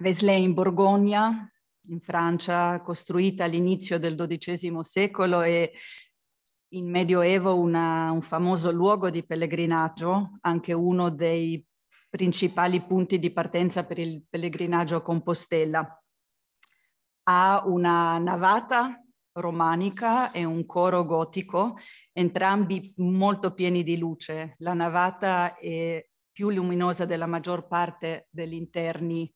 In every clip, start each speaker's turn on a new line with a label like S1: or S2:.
S1: Vesley in Borgogna, in Francia, costruita all'inizio del XII secolo e in Medioevo una, un famoso luogo di pellegrinaggio, anche uno dei principali punti di partenza per il pellegrinaggio a Compostela. Ha una navata romanica e un coro gotico, entrambi molto pieni di luce. La navata è più luminosa della maggior parte degli interni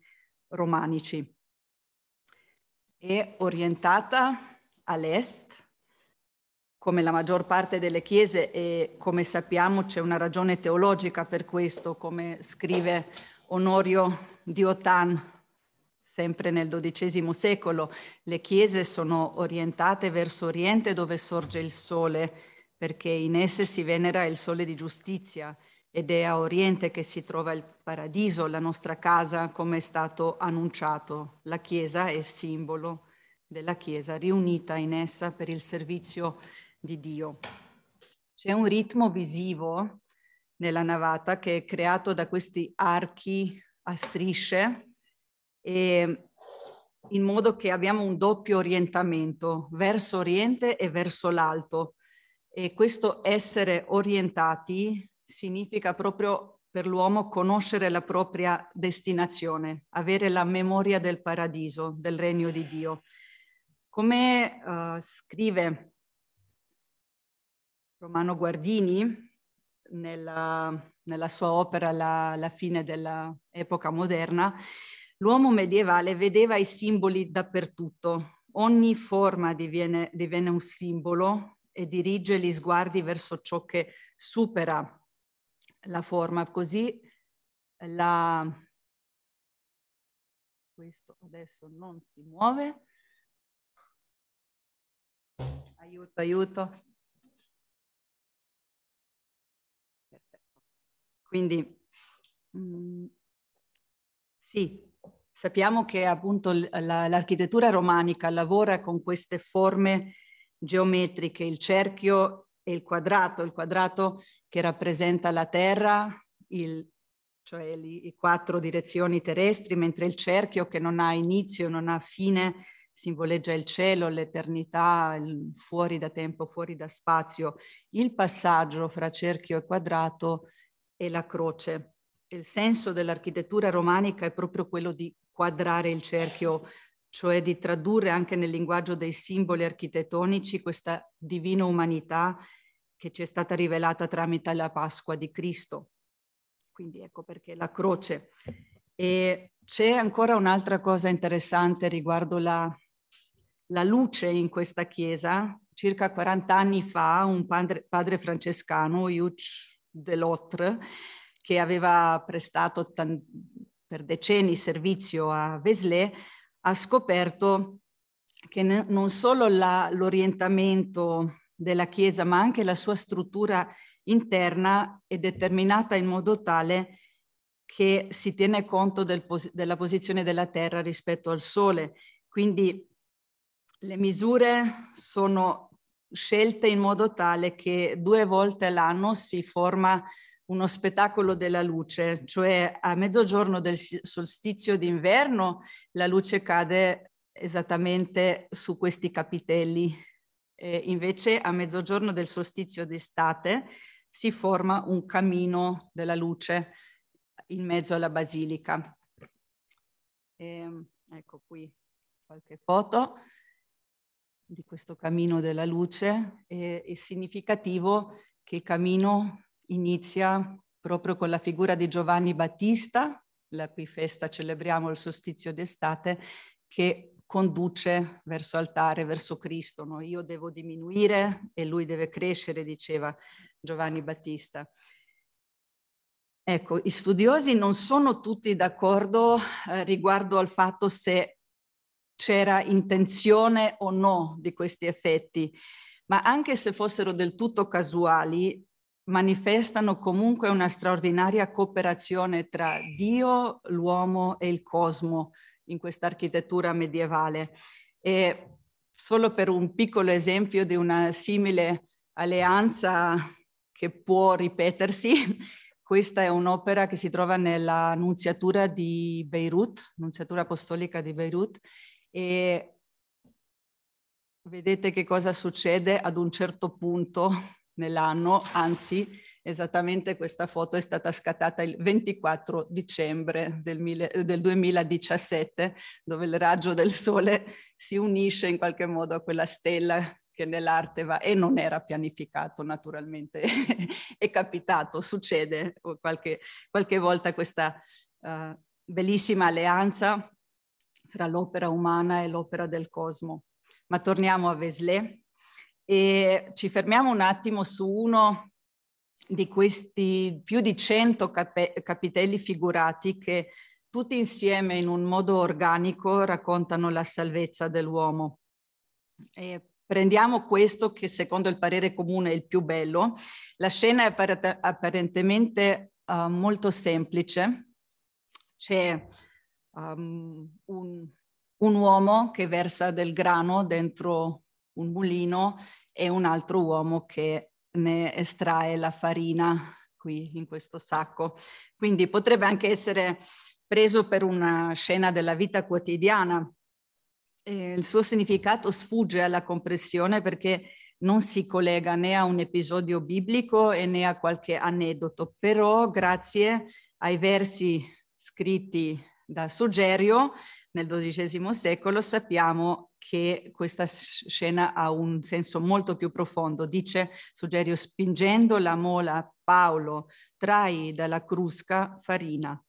S1: romanici. È orientata all'est, come la maggior parte delle chiese e come sappiamo c'è una ragione teologica per questo, come scrive Onorio di Otan sempre nel XII secolo. Le chiese sono orientate verso Oriente dove sorge il sole, perché in esse si venera il sole di giustizia ed è a oriente che si trova il paradiso, la nostra casa, come è stato annunciato. La Chiesa è simbolo della Chiesa riunita in essa per il servizio di Dio. C'è un ritmo visivo nella navata che è creato da questi archi a strisce e in modo che abbiamo un doppio orientamento verso oriente e verso l'alto e questo essere orientati significa proprio per l'uomo conoscere la propria destinazione, avere la memoria del paradiso, del regno di Dio. Come uh, scrive Romano Guardini nella, nella sua opera La, la fine dell'epoca moderna, l'uomo medievale vedeva i simboli dappertutto, ogni forma diviene, diviene un simbolo e dirige gli sguardi verso ciò che supera la forma così la... questo adesso non si muove aiuto aiuto Perfetto. quindi mh, mm, sì sappiamo che appunto l'architettura romanica lavora con queste forme geometriche il cerchio e il quadrato, il quadrato che rappresenta la Terra, il, cioè le quattro direzioni terrestri, mentre il cerchio che non ha inizio, non ha fine, simboleggia il cielo, l'eternità, il fuori da tempo, fuori da spazio, il passaggio fra cerchio e quadrato è la croce. Il senso dell'architettura romanica è proprio quello di quadrare il cerchio cioè di tradurre anche nel linguaggio dei simboli architettonici questa divina umanità che ci è stata rivelata tramite la Pasqua di Cristo. Quindi ecco perché la croce. E c'è ancora un'altra cosa interessante riguardo la, la, luce in questa chiesa. Circa 40 anni fa un padre, padre francescano, Hugh Delotre, che aveva prestato per decenni servizio a Vesley, ha scoperto che non solo l'orientamento della Chiesa, ma anche la sua struttura interna è determinata in modo tale che si tiene conto del pos della posizione della Terra rispetto al Sole. Quindi le misure sono scelte in modo tale che due volte l'anno si forma uno spettacolo della luce, cioè a mezzogiorno del solstizio d'inverno la luce cade esattamente su questi capitelli, e invece a mezzogiorno del solstizio d'estate si forma un cammino della luce in mezzo alla basilica. E, ehm, ecco qui qualche foto di questo cammino della luce. E, è significativo che il cammino inizia proprio con la figura di Giovanni Battista, la cui festa celebriamo il sostizio d'estate, che conduce verso altare, verso Cristo. No? Io devo diminuire e lui deve crescere, diceva Giovanni Battista. Ecco, i studiosi non sono tutti d'accordo eh, riguardo al fatto se c'era intenzione o no di questi effetti, ma anche se fossero del tutto casuali, manifestano comunque una straordinaria cooperazione tra Dio, l'uomo e il cosmo in questa architettura medievale. E solo per un piccolo esempio di una simile alleanza che può ripetersi, questa è un'opera che si trova nella Nunziatura di Beirut, Nunziatura Apostolica di Beirut, e vedete che cosa succede ad un certo punto nell'anno, anzi esattamente questa foto è stata scattata il 24 dicembre del, mille, del 2017, dove il raggio del sole si unisce in qualche modo a quella stella che nell'arte va e non era pianificato naturalmente, è capitato, succede qualche, qualche volta questa uh, bellissima alleanza fra l'opera umana e l'opera del cosmo. Ma torniamo a Vézelay, e ci fermiamo un attimo su uno di questi più di 100 cap- capitelli figurati che tutti insieme in un modo organico raccontano la salvezza dell'uomo. E prendiamo questo che secondo il parere comune è il più bello. La scena è appar- apparentemente uh, molto semplice. C'è um, un, un uomo che versa del grano dentro un mulino e un altro uomo che ne estrae la farina qui in questo sacco. Quindi potrebbe anche essere preso per una scena della vita quotidiana. Eh, il suo significato sfugge alla compressione perché non si collega né a un episodio biblico né a qualche aneddoto, però grazie ai versi scritti da Sogerio nel XII secolo, sappiamo che questa scena ha un senso molto più profondo. Dice Sugerio, spingendo la mola, Paolo trae dalla crusca farina,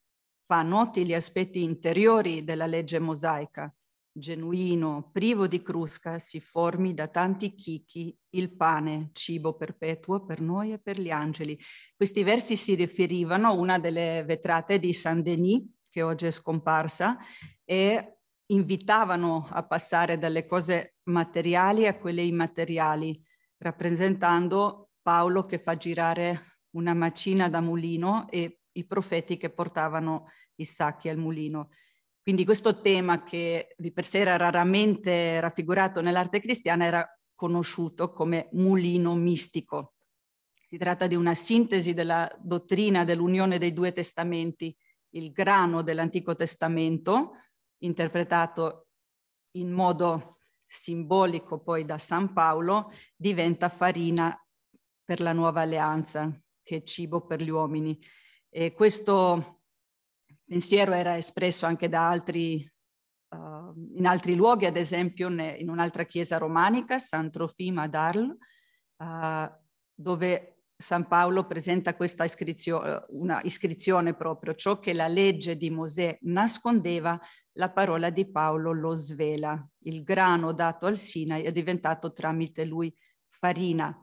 S1: fa noti gli aspetti interiori della legge mosaica. Genuino, privo di crusca, si formi da tanti chicchi il pane, cibo perpetuo per noi e per gli angeli. Questi versi si riferivano a una delle vetrate di Saint Denis, che oggi è scomparsa, e invitavano a passare dalle cose materiali a quelle immateriali, rappresentando Paolo che fa girare una macina da mulino e i profeti che portavano i sacchi al mulino. Quindi questo tema che di per sé era raramente raffigurato nell'arte cristiana era conosciuto come mulino mistico. Si tratta di una sintesi della dottrina dell'unione dei due testamenti, il grano dell'Antico Testamento, interpretato in modo simbolico poi da San Paolo, diventa farina per la nuova alleanza, che è cibo per gli uomini. E questo pensiero era espresso anche da altri, uh, in altri luoghi, ad esempio in un'altra chiesa romanica, San Trofima ad Arles, uh, dove San Paolo presenta questa iscrizione, una iscrizione proprio, ciò che la legge di Mosè nascondeva, la parola di Paolo lo svela. Il grano dato al Sinai è diventato tramite lui farina.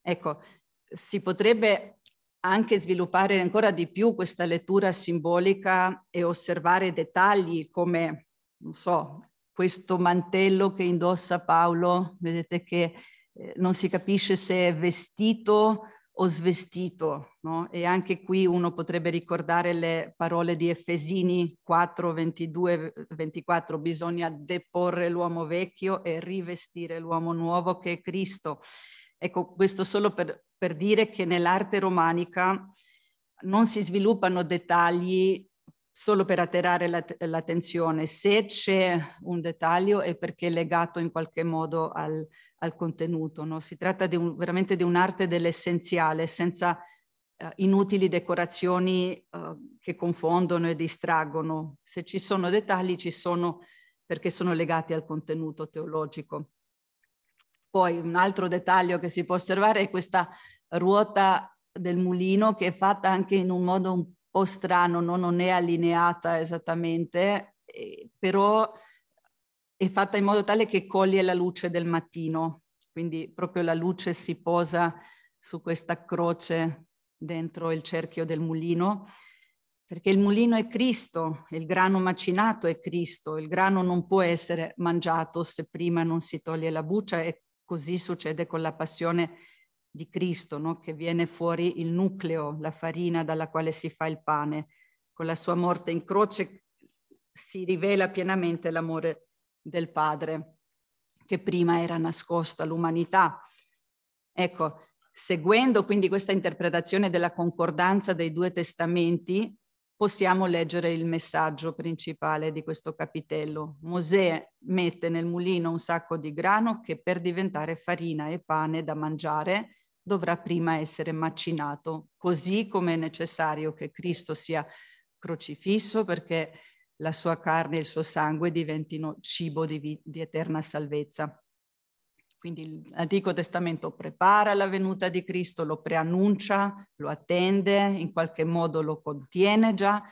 S1: Ecco, si potrebbe anche sviluppare ancora di più questa lettura simbolica e osservare dettagli come, non so, questo mantello che indossa Paolo, vedete che eh, non si capisce se è vestito o svestito, no? E anche qui uno potrebbe ricordare le parole di Efesini 4, 22, 24, bisogna deporre l'uomo vecchio e rivestire l'uomo nuovo che è Cristo. Ecco, questo solo per, per dire che nell'arte romanica non si sviluppano dettagli solo per atterrare l'attenzione. Se c'è un dettaglio è perché è legato in qualche modo al, al contenuto. No? Si tratta di un, veramente di un'arte dell'essenziale, senza eh, inutili decorazioni eh, che confondono e distraggono. Se ci sono dettagli, ci sono perché sono legati al contenuto teologico. Poi un altro dettaglio che si può osservare è questa ruota del mulino che è fatta anche in un modo un po' strano, no? non è allineata esattamente, eh, però è fatta in modo tale che coglie la luce del mattino, quindi proprio la luce si posa su questa croce dentro il cerchio del mulino, perché il mulino è Cristo, il grano macinato è Cristo, il grano non può essere mangiato se prima non si toglie la buccia e così succede con la passione di Cristo, no? che viene fuori il nucleo, la farina dalla quale si fa il pane. Con la sua morte in croce si rivela pienamente l'amore del Padre, che prima era nascosto all'umanità. Ecco, seguendo quindi questa interpretazione della concordanza dei due testamenti, possiamo leggere il messaggio principale di questo capitello. Mosè mette nel mulino un sacco di grano che per diventare farina e pane da mangiare dovrà prima essere macinato, così come è necessario che Cristo sia crocifisso perché la sua carne e il suo sangue diventino cibo di, di eterna salvezza. Quindi l'Antico Testamento prepara la venuta di Cristo, lo preannuncia, lo attende, in qualche modo lo contiene già,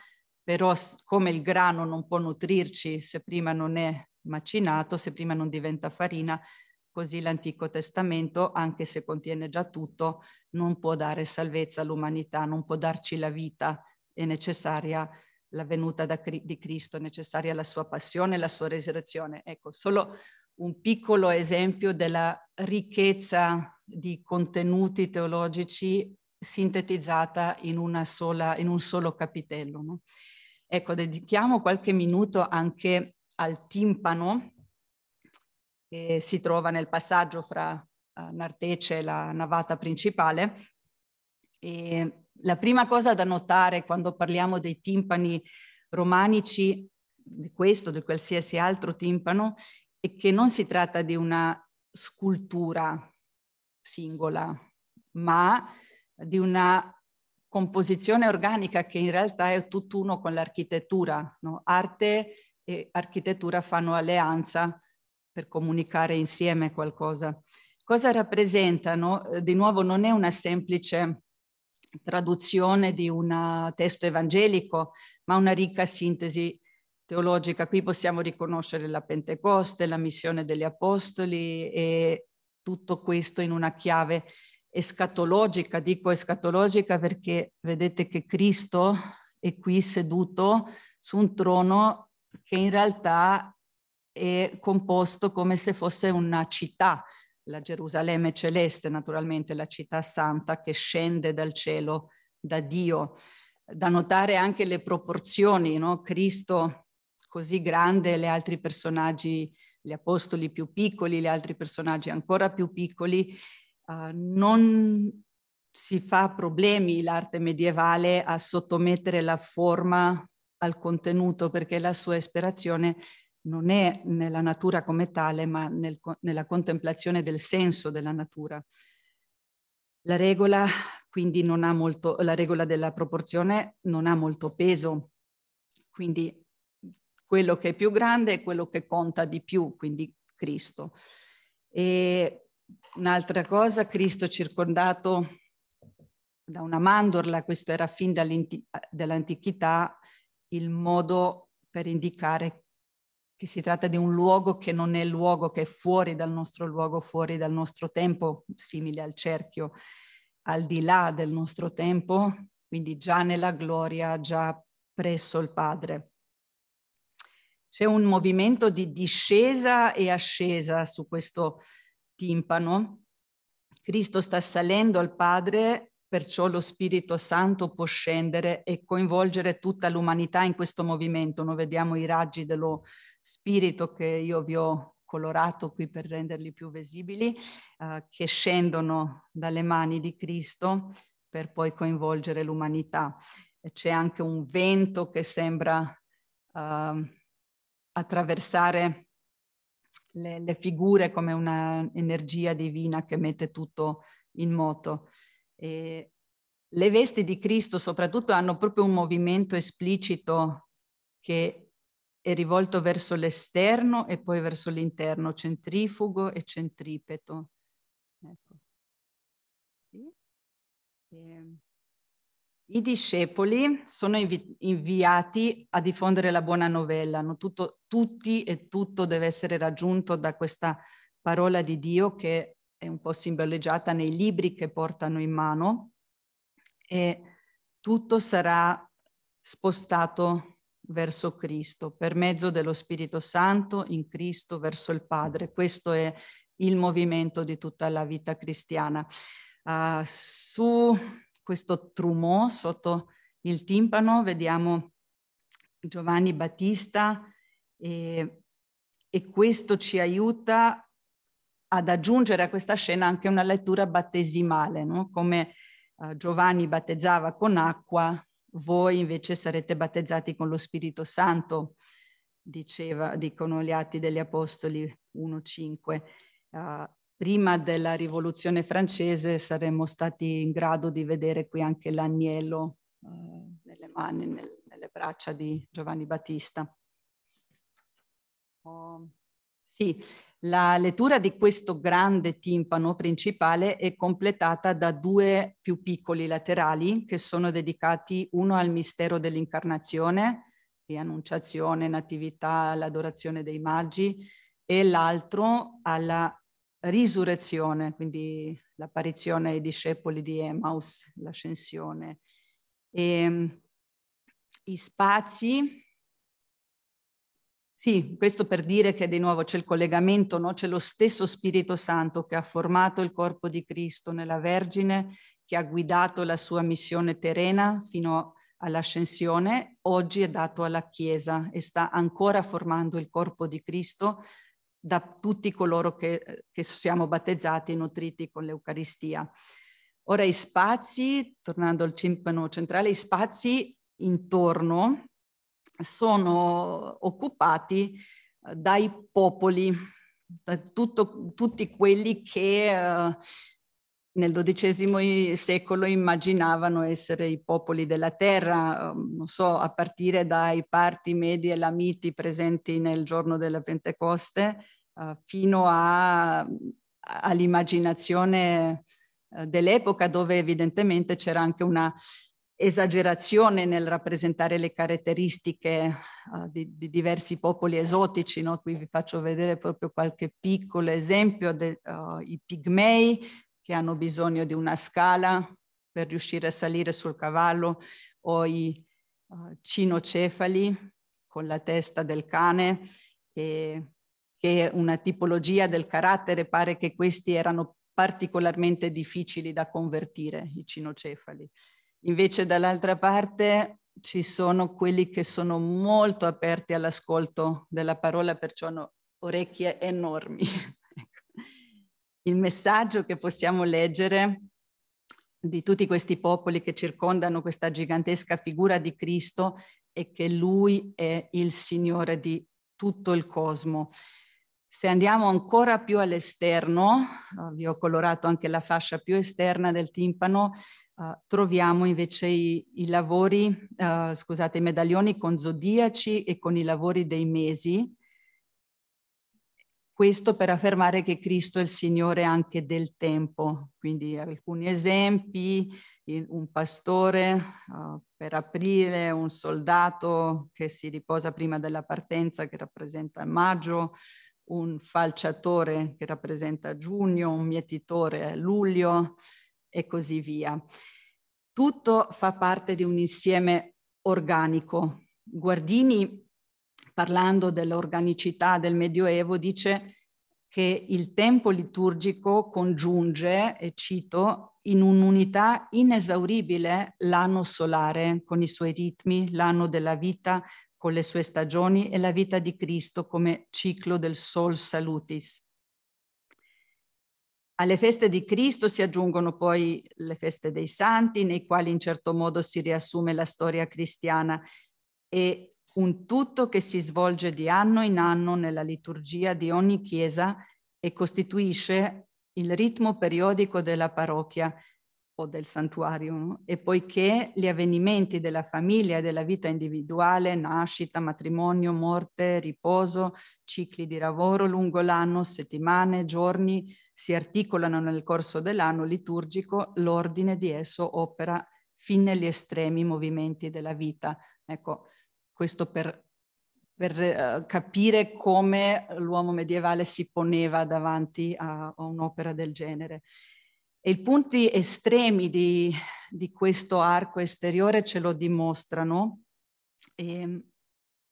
S1: però come il grano non può nutrirci se prima non è macinato, se prima non diventa farina, così l'Antico Testamento, anche se contiene già tutto, non può dare salvezza all'umanità, non può darci la vita è necessaria la venuta da, di Cristo, necessaria alla sua passione, e alla sua resurrezione. Ecco, solo un piccolo esempio della ricchezza di contenuti teologici sintetizzata in, sola, in un solo capitello. No? Ecco, dedichiamo qualche minuto anche al timpano che si trova nel passaggio fra uh, Nartece e la navata principale. E la prima cosa da notare quando parliamo dei timpani romanici, di questo, di qualsiasi altro timpano, è che non si tratta di una scultura singola, ma di una composizione organica che in realtà è tutt'uno con l'architettura. No? Arte e architettura fanno alleanza per comunicare insieme qualcosa. Cosa rappresentano? Di nuovo non è una semplice traduzione di un eh, testo evangelico, ma una ricca sintesi teologica. Qui possiamo riconoscere la Pentecoste, la missione degli Apostoli e tutto questo in una chiave escatologica. Dico escatologica perché vedete che Cristo è qui seduto su un trono che in realtà è composto come se fosse una città, la Gerusalemme celeste, naturalmente la città santa che scende dal cielo da Dio. Da notare anche le proporzioni, no? Cristo così grande, gli altri personaggi, gli apostoli più piccoli, gli altri personaggi ancora più piccoli, uh, non si fa problemi l'arte medievale a sottomettere la forma al contenuto perché la sua ispirazione non è nella natura come tale, ma nel, nella contemplazione del senso della natura. La regola, quindi, non ha molto, la regola della proporzione non ha molto peso, quindi quello che è più grande è quello che conta di più, quindi Cristo. E un'altra cosa, Cristo circondato da una mandorla, questo era fin dall'antichità il modo per indicare che si tratta di un luogo che non è luogo, che è fuori dal nostro luogo, fuori dal nostro tempo, simile al cerchio, al di là del nostro tempo, quindi già nella gloria, già presso il Padre. C'è un movimento di discesa e ascesa su questo timpano. Cristo sta salendo al Padre, perciò lo Spirito Santo può scendere e coinvolgere tutta l'umanità in questo movimento. Noi vediamo i raggi dello, spirito che io vi ho colorato qui per renderli più visibili, eh, che scendono dalle mani di Cristo per poi coinvolgere l'umanità. C'è anche un vento che sembra eh, attraversare le, le, figure come un'energia divina che mette tutto in moto. E le vesti di Cristo soprattutto hanno proprio un movimento esplicito che è rivolto verso l'esterno e poi verso l'interno, centrifugo e centripeto. Ecco. Sì. E... Ehm, I discepoli sono invi inviati a diffondere la buona novella, no? tutto, tutti e tutto deve essere raggiunto da questa parola di Dio che è un po' simboleggiata nei libri che portano in mano e tutto sarà spostato verso Cristo, per mezzo dello Spirito Santo in Cristo verso il Padre. Questo è il movimento di tutta la vita cristiana. Uh, su questo trumò sotto il timpano vediamo Giovanni Battista e, e questo ci aiuta ad aggiungere a questa scena anche una lettura battesimale, no? come uh, Giovanni battezzava con acqua, voi invece sarete battezzati con lo Spirito Santo, diceva, dicono gli Atti degli Apostoli 1.5. Uh, ah, prima della rivoluzione francese saremmo stati in grado di vedere qui anche l'agnello uh, nelle mani, nel, nelle braccia di Giovanni Battista. Um. Sì, la lettura di questo grande timpano principale è completata da due più piccoli laterali che sono dedicati uno al mistero dell'incarnazione, di riannunciazione, natività, l'adorazione dei maggi, e l'altro alla risurrezione, quindi l'apparizione ai discepoli di Emmaus, l'ascensione. E, ehm, I spazi sì, questo per dire che di nuovo c'è il collegamento, no? c'è lo stesso Spirito Santo che ha formato il corpo di Cristo nella Vergine, che ha guidato la sua missione terrena fino all'ascensione, oggi è dato alla Chiesa e sta ancora formando il corpo di Cristo da tutti coloro che, che siamo battezzati e nutriti con l'Eucaristia. Ora i spazi, tornando al timpano centrale, i spazi intorno sono occupati eh, dai popoli, da tutto, tutti quelli che eh, nel XII secolo immaginavano essere i popoli della terra, ehm, non so, a partire dai parti medi e lamiti presenti nel giorno della Pentecoste, eh, fino all'immaginazione eh, dell'epoca dove evidentemente c'era anche una esagerazione nel rappresentare le caratteristiche uh, di, di, diversi popoli esotici. No? Qui vi faccio vedere proprio qualche piccolo esempio, de, uh, i pigmei che hanno bisogno di una scala per riuscire a salire sul cavallo o i uh, cinocefali con la testa del cane e, che è una tipologia del carattere, pare che questi erano particolarmente difficili da convertire, i cinocefali. Invece dall'altra parte ci sono quelli che sono molto aperti all'ascolto della parola, perciò hanno orecchie enormi. Il messaggio che possiamo leggere di tutti questi popoli che circondano questa gigantesca figura di Cristo è che Lui è il Signore di tutto il cosmo. Se andiamo ancora più all'esterno, eh, vi ho colorato anche la fascia più esterna del timpano, Uh, troviamo invece i, i lavori, uh, scusate, i medaglioni con zodiaci e con i lavori dei mesi. Questo per affermare che Cristo è il Signore anche del tempo. Quindi alcuni esempi, il, un pastore uh, per aprile, un soldato che si riposa prima della partenza che rappresenta maggio, un falciatore che rappresenta giugno, un mietitore luglio, e così via. Tutto fa parte di un insieme organico. Guardini, parlando dell'organicità del Medioevo, dice che il tempo liturgico congiunge, e cito, in un'unità inesauribile l'anno solare con i suoi ritmi, l'anno della vita con le sue stagioni e la vita di Cristo come ciclo del sol salutis. Alle feste di Cristo si aggiungono poi le feste dei santi, nei quali in certo modo si riassume la storia cristiana e un tutto che si svolge di anno in anno nella liturgia di ogni chiesa e costituisce il ritmo periodico della parrocchia o del santuario no? e poiché gli avvenimenti della famiglia e della vita individuale, nascita, matrimonio, morte, riposo, cicli di lavoro lungo l'anno, settimane, giorni, si articolano nel corso dell'anno liturgico, l'ordine di esso opera fin negli estremi movimenti della vita. Ecco, questo per, per uh, capire come l'uomo medievale si poneva davanti a, a un'opera del genere. E i punti estremi di, di questo arco esteriore ce lo dimostrano. E ehm,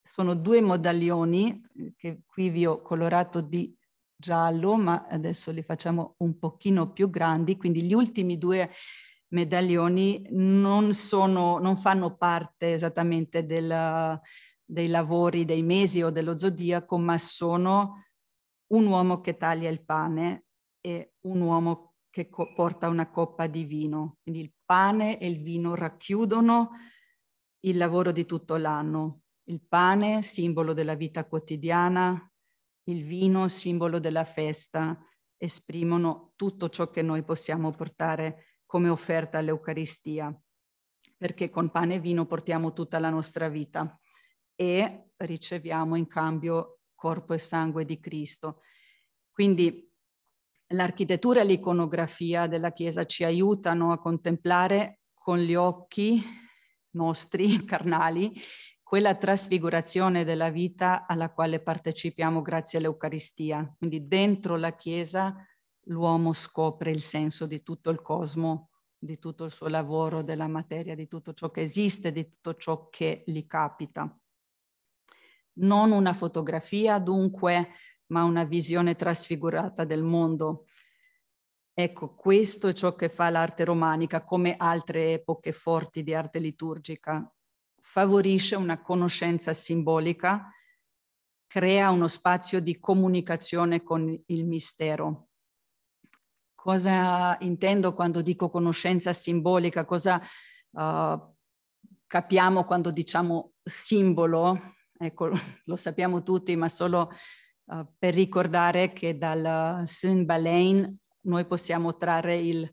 S1: sono due modaglioni eh, che qui vi ho colorato di giallo, ma adesso li facciamo un pochino più grandi, quindi gli ultimi due medaglioni non, sono, non fanno parte esattamente del, dei lavori dei mesi o dello zodiaco, ma sono un uomo che taglia il pane e un uomo che che co- porta una coppa di vino. Quindi il pane e il vino racchiudono il lavoro di tutto l'anno. Il pane, simbolo della vita quotidiana, il vino, simbolo della festa, esprimono tutto ciò che noi possiamo portare come offerta all'Eucaristia, perché con pane e vino portiamo tutta la nostra vita e riceviamo in cambio corpo e sangue di Cristo. Quindi l'architettura e l'iconografia della Chiesa ci aiutano a contemplare con gli occhi nostri carnali quella trasfigurazione della vita alla quale partecipiamo grazie all'Eucaristia. Quindi dentro la Chiesa l'uomo scopre il senso di tutto il cosmo, di tutto il suo lavoro, della materia, di tutto ciò che esiste, di tutto ciò che gli capita. Non una fotografia, dunque, ma una visione trasfigurata del mondo. Ecco, questo è ciò che fa l'arte romanica, come altre epoche forti di arte liturgica. Favorisce una conoscenza simbolica, crea uno spazio di comunicazione con il mistero. Cosa intendo quando dico conoscenza simbolica? Cosa uh, capiamo quando diciamo simbolo? Ecco, lo sappiamo tutti, ma solo eh, per ricordare che dal Sun Balein noi possiamo trarre il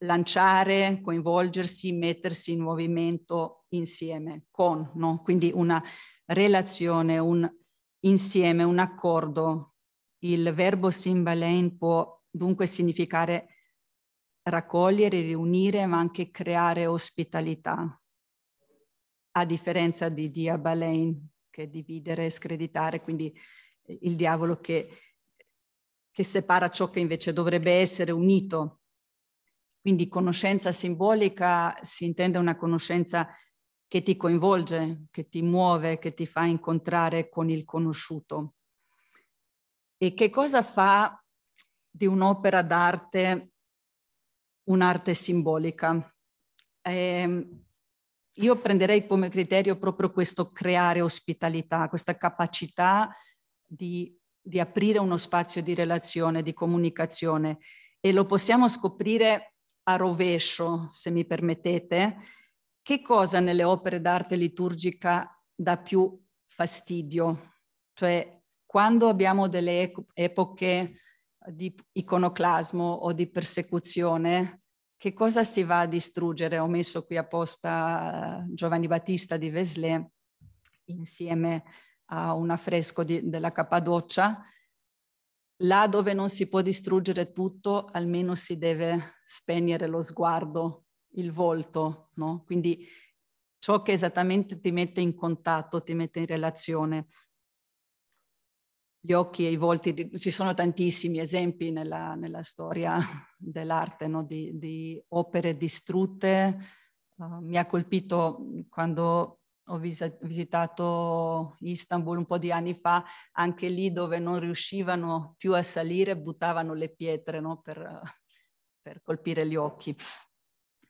S1: lanciare, coinvolgersi, mettersi in movimento insieme con, no? quindi una relazione, un insieme, un accordo. Il verbo simbalein può dunque significare raccogliere, riunire, ma anche creare ospitalità, a differenza di diabalein, che è dividere, screditare, quindi il diavolo che, che separa ciò che invece dovrebbe essere unito. Quindi conoscenza simbolica si intende una conoscenza che ti coinvolge, che ti muove, che ti fa incontrare con il conosciuto. E che cosa fa di un'opera d'arte un'arte simbolica? Eh, io prenderei come criterio proprio questo creare ospitalità, questa capacità di, di aprire uno spazio di relazione, di comunicazione e lo possiamo scoprire a rovescio, se mi permettete, che cosa nelle opere d'arte liturgica dà più fastidio? Cioè, quando abbiamo delle epoche di iconoclasmo o di persecuzione, che cosa si va a distruggere? Ho messo qui apposta eh, Giovanni Battista di Veslè insieme a a un affresco di, della Cappadoccia, là dove non si può distruggere tutto, almeno si deve spegnere lo sguardo, il volto, no? Quindi ciò che esattamente ti mette in contatto, ti mette in relazione. Gli occhi e i volti, ci sono tantissimi esempi nella, nella storia dell'arte, no? di, di, opere distrutte. Uh, mi ha colpito quando ho visitato Istanbul un po' di anni fa, anche lì dove non riuscivano più a salire buttavano le pietre no? per, per, colpire gli occhi.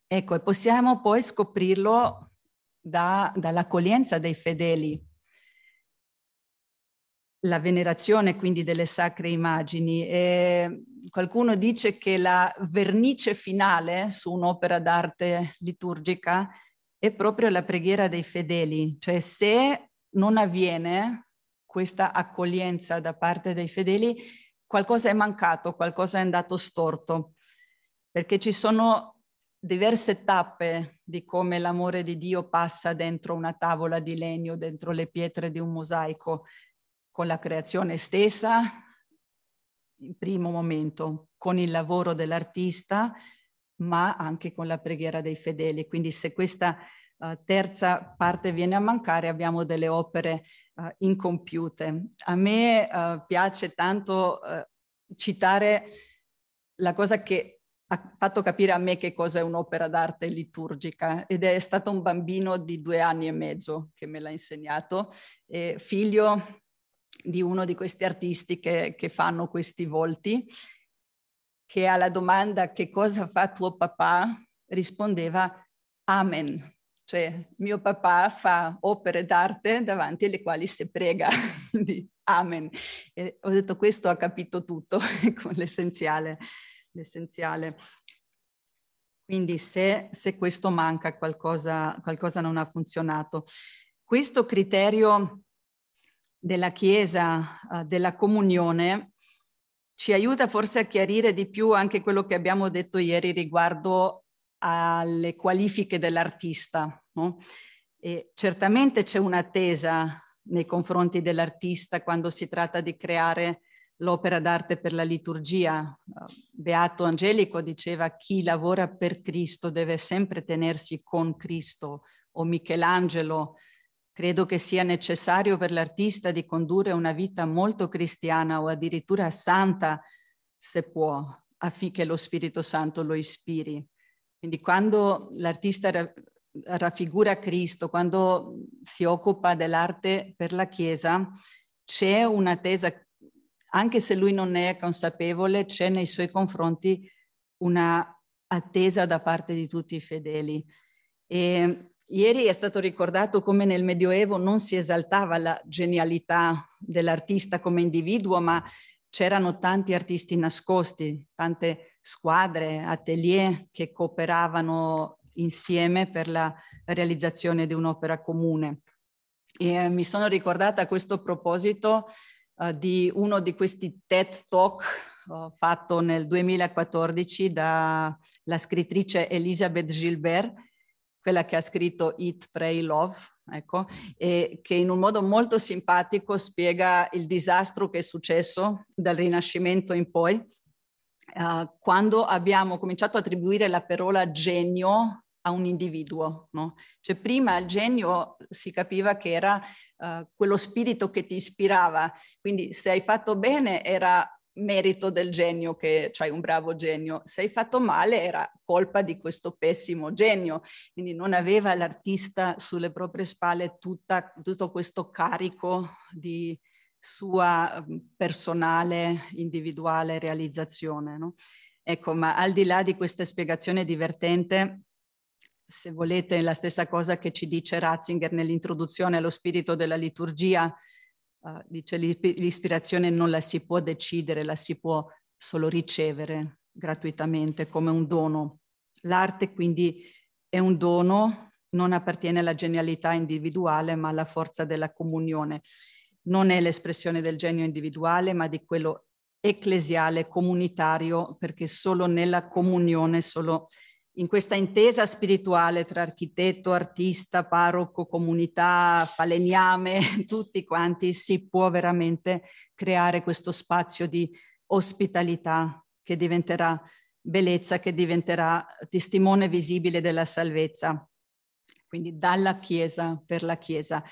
S1: Ecco, e possiamo poi scoprirlo da, dall'accoglienza dei fedeli. La venerazione quindi delle sacre immagini. E qualcuno dice che la vernice finale su un'opera d'arte liturgica è proprio la preghiera dei fedeli, cioè se non avviene questa accoglienza da parte dei fedeli, qualcosa è mancato, qualcosa è andato storto, perché ci sono diverse tappe di come l'amore di Dio passa dentro una tavola di legno, dentro le pietre di un mosaico, con la creazione stessa, in primo momento, con il lavoro dell'artista ma anche con la preghiera dei fedeli. Quindi se questa uh, terza parte viene a mancare abbiamo delle opere uh, incompiute. A me uh, piace tanto citare la cosa che ha fatto capire a me che cosa è un'opera d'arte liturgica ed è stato un bambino di due anni e mezzo che me l'ha insegnato, eh, figlio di uno di questi artisti che, che fanno questi volti che alla domanda che cosa fa tuo papà rispondeva Amen, cioè mio papà fa opere d'arte davanti alle quali si prega, quindi Amen. E ho detto questo ha capito tutto con ecco, l'essenziale. l'essenziale. Quindi se, se, questo manca qualcosa, qualcosa non ha funzionato. Questo criterio della Chiesa, eh, della comunione, ci aiuta forse a chiarire di più anche quello che abbiamo detto ieri riguardo alle qualifiche dell'artista. No? certamente c'è un'attesa nei confronti dell'artista quando si tratta di creare l'opera d'arte per la liturgia. Beato Angelico diceva chi lavora per Cristo deve sempre tenersi con Cristo o Michelangelo Credo che sia necessario per l'artista di condurre una vita molto cristiana o addirittura santa, se può, affinché lo Spirito Santo lo ispiri. Quindi quando l'artista raffigura Cristo, quando si occupa dell'arte per la Chiesa, c'è un'attesa, anche se lui non ne è consapevole, c'è nei suoi confronti un'attesa da parte di tutti i fedeli. E Ieri è stato ricordato come nel Medioevo non si esaltava la genialità dell'artista come individuo, ma c'erano tanti artisti nascosti, tante squadre, atelier che cooperavano insieme per la realizzazione di un'opera comune. E eh, mi sono ricordata a questo proposito uh, di uno di questi TED Talk uh, fatto nel 2014 dalla scrittrice Elisabeth Gilbert, quella che ha scritto Eat, Pray, Love, ecco, e che in un modo molto simpatico spiega il disastro che è successo dal Rinascimento in poi, eh, quando abbiamo cominciato a attribuire la parola genio a un individuo. No? Cioè, prima il genio si capiva che era eh, quello spirito che ti ispirava, quindi se hai fatto bene era merito del genio che c'hai un bravo genio, sei fatto male era colpa di questo pessimo genio, quindi non aveva l'artista sulle proprie spalle tutta, tutto questo carico di sua mm, personale, individuale realizzazione. No? Ecco, ma al di là di questa spiegazione divertente, se volete la stessa cosa che ci dice Ratzinger nell'introduzione allo spirito della liturgia, uh, dice l'ispirazione non la si può decidere, la si può solo ricevere gratuitamente come un dono. L'arte quindi è un dono, non appartiene alla genialità individuale ma alla forza della comunione. Non è l'espressione del genio individuale ma di quello ecclesiale, comunitario, perché solo nella comunione, solo in questa intesa spirituale tra architetto, artista, parroco, comunità, falegname, tutti quanti si può veramente creare questo spazio di ospitalità che diventerà bellezza, che diventerà testimone visibile della salvezza. Quindi dalla Chiesa per la Chiesa.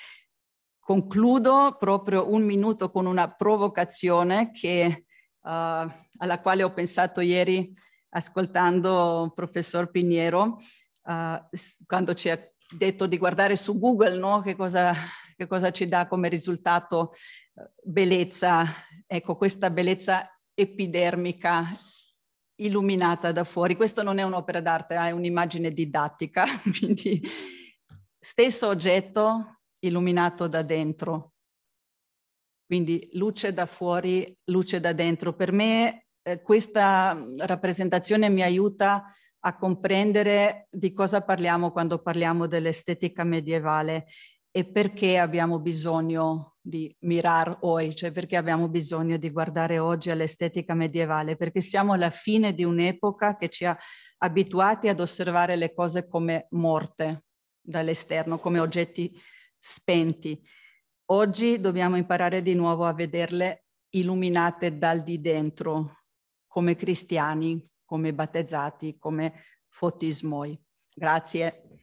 S1: Concludo proprio un minuto con una provocazione che, uh, alla quale ho pensato ieri ascoltando il professor Piniero uh, quando ci ha detto di guardare su Google no? che, cosa, che cosa ci dà come risultato eh, bellezza, ecco questa bellezza epidermica illuminata da fuori. Questo non è un'opera d'arte, è un'immagine didattica, quindi stesso oggetto illuminato da dentro. Quindi luce da fuori, luce da dentro. Per me eh, questa mm, rappresentazione mi aiuta a comprendere di cosa parliamo quando parliamo dell'estetica medievale e perché abbiamo bisogno di mirar oggi, cioè perché abbiamo bisogno di guardare oggi all'estetica medievale, perché siamo alla fine di un'epoca che ci ha abituati ad osservare le cose come morte dall'esterno, come oggetti spenti. Oggi dobbiamo imparare di nuovo a vederle illuminate dal di dentro, come cristiani, come battezzati, come fottismoi. Grazie.